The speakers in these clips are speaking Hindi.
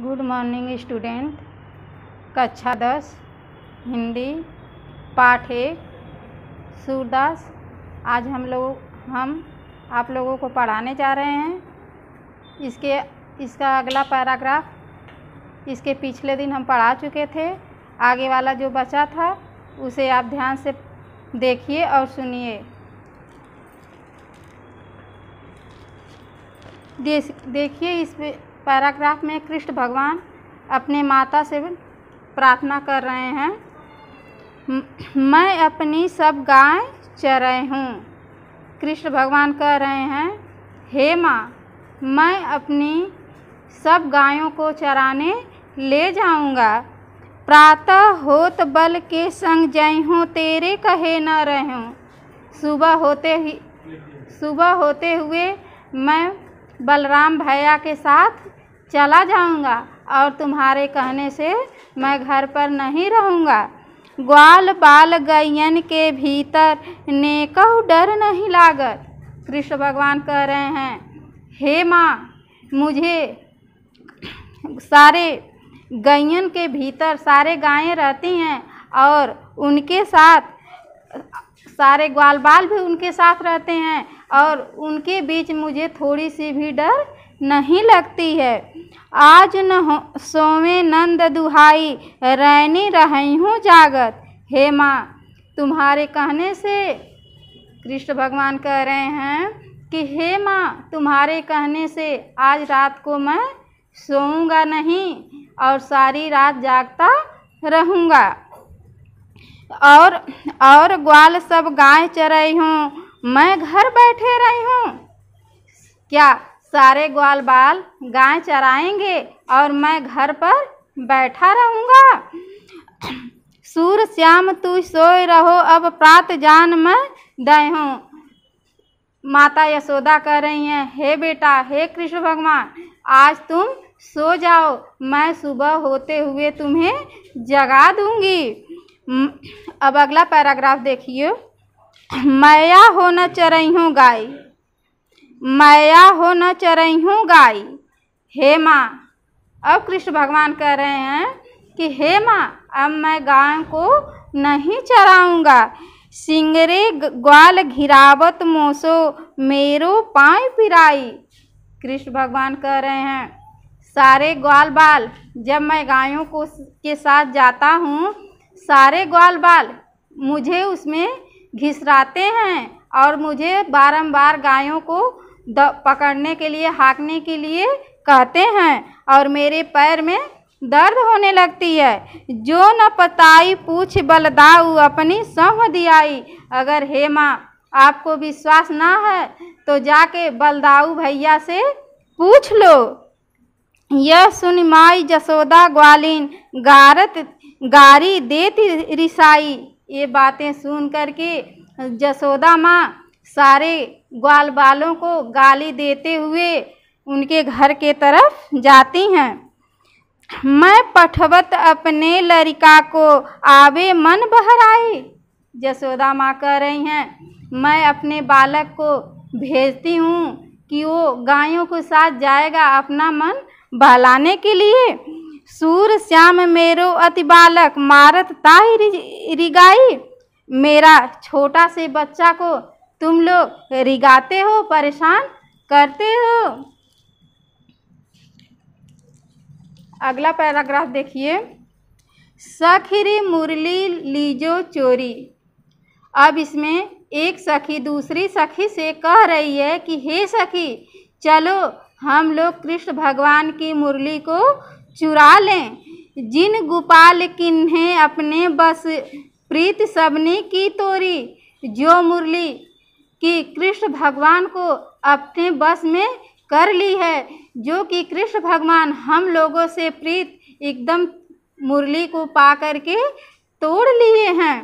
गुड मॉर्निंग स्टूडेंट कक्षा दस हिंदी पाठ एक सूरदास आज हम लोग हम आप लोगों को पढ़ाने जा रहे हैं इसके इसका अगला पैराग्राफ इसके पिछले दिन हम पढ़ा चुके थे आगे वाला जो बचा था उसे आप ध्यान से देखिए और सुनिए देखिए इस पे पैराग्राफ में कृष्ण भगवान अपने माता से प्रार्थना कर रहे हैं मैं अपनी सब गाय चरे हूँ कृष्ण भगवान कह रहे हैं हे माँ मैं अपनी सब गायों को चराने ले जाऊँगा प्रातः होत बल के संग जयहूँ तेरे कहे न रहूँ सुबह होते ही सुबह होते हुए मैं बलराम भैया के साथ चला जाऊंगा और तुम्हारे कहने से मैं घर पर नहीं रहूँगा ग्वाल बाल गयन के भीतर नेकह डर नहीं लागत कृष्ण भगवान कह रहे हैं हे माँ मुझे सारे गयन के भीतर सारे गायें रहती हैं और उनके साथ सारे ग्वाल बाल भी उनके साथ रहते हैं और उनके बीच मुझे थोड़ी सी भी डर नहीं लगती है आज न हो सोवे नंद दुहाई रैनी रही हूँ जागत हे माँ तुम्हारे कहने से कृष्ण भगवान कह रहे हैं कि हे माँ तुम्हारे कहने से आज रात को मैं सोऊंगा नहीं और सारी रात जागता रहूँगा और और ग्वाल सब गाय चरई हूँ मैं घर बैठे रही हूँ क्या सारे ग्वाल बाल गाय चराएंगे और मैं घर पर बैठा रहूँगा सूर श्याम तू सोए रहो अब प्रात जान मैं दय हूँ माता यशोदा कह रही हैं हे बेटा हे कृष्ण भगवान आज तुम सो जाओ मैं सुबह होते हुए तुम्हें जगा दूंगी अब अगला पैराग्राफ देखिए मैया हो न चरही हूँ गाय मैया हो न हूँ गाय हे माँ अब कृष्ण भगवान कह रहे हैं कि हे माँ अब मैं गाय को नहीं चराऊँगा सिंगरे ग्वाल घिरावत मोसो मेरो पाँव पिराई कृष्ण भगवान कह रहे हैं सारे ग्वाल बाल जब मैं गायों को के साथ जाता हूँ सारे ग्वाल बाल मुझे उसमें घिसराते हैं और मुझे बारंबार गायों को द पकड़ने के लिए हाँकने के लिए कहते हैं और मेरे पैर में दर्द होने लगती है जो न पताई पूछ बलदाऊ अपनी सम दियाई अगर हे माँ आपको विश्वास ना है तो जाके बलदाऊ भैया से पूछ लो यह सुन माई जसोदा ग्वालिन गारत गारी देती रिसाई ये बातें सुन करके जसोदा माँ सारे ग्वाल बालों को गाली देते हुए उनके घर के तरफ जाती हैं मैं पठवत अपने लड़का को आवे मन बहराई जसोदा माँ कह रही हैं मैं अपने बालक को भेजती हूँ कि वो गायों के साथ जाएगा अपना मन बहलाने के लिए सूर श्याम मेरो अति बालक मारत ताही रिगाई मेरा छोटा से बच्चा को तुम लोग रिगाते हो परेशान करते हो अगला पैराग्राफ देखिए सखीरी मुरली लीजो चोरी अब इसमें एक सखी दूसरी सखी से कह रही है कि हे सखी चलो हम लोग कृष्ण भगवान की मुरली को चुरा लें जिन गोपाल किन्हें अपने बस प्रीत सबने की तोरी जो मुरली कि कृष्ण भगवान को अपने बस में कर ली है जो कि कृष्ण भगवान हम लोगों से प्रीत एकदम मुरली को पा करके तोड़ लिए हैं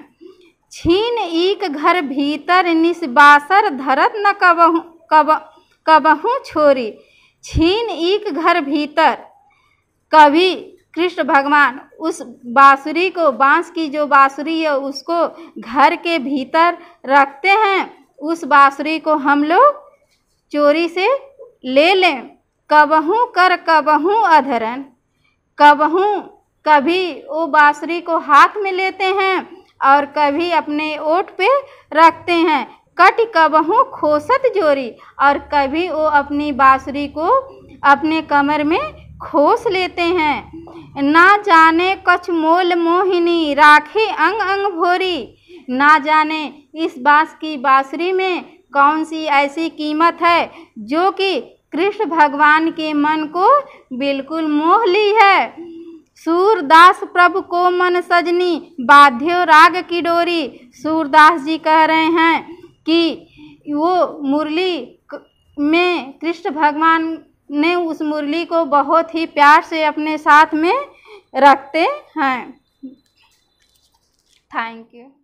छीन एक घर भीतर निस्बासर धरत न कबहू कब कबहू छोरी छीन एक घर भीतर कभी कृष्ण भगवान उस बाँसुरी को बांस की जो बाँसुरी है उसको घर के भीतर रखते हैं उस बाँसुरी को हम लोग चोरी से ले लें कबहूँ कर कबहूँ अधरन कबहूँ कभी वो बाँसुरी को हाथ में लेते हैं और कभी अपने ओट पे रखते हैं कट कबहूँ खोसत जोरी और कभी वो अपनी बाँसुरी को अपने कमर में खोस लेते हैं ना जाने कछ मोल मोहिनी राखी अंग अंग भोरी ना जाने इस बाँस की बाँसुरी में कौन सी ऐसी कीमत है जो कि कृष्ण भगवान के मन को बिल्कुल मोह ली है सूरदास प्रभु को मन सजनी बाध्यो राग की डोरी सूरदास जी कह रहे हैं कि वो मुरली में कृष्ण भगवान ने उस मुरली को बहुत ही प्यार से अपने साथ में रखते हैं थैंक यू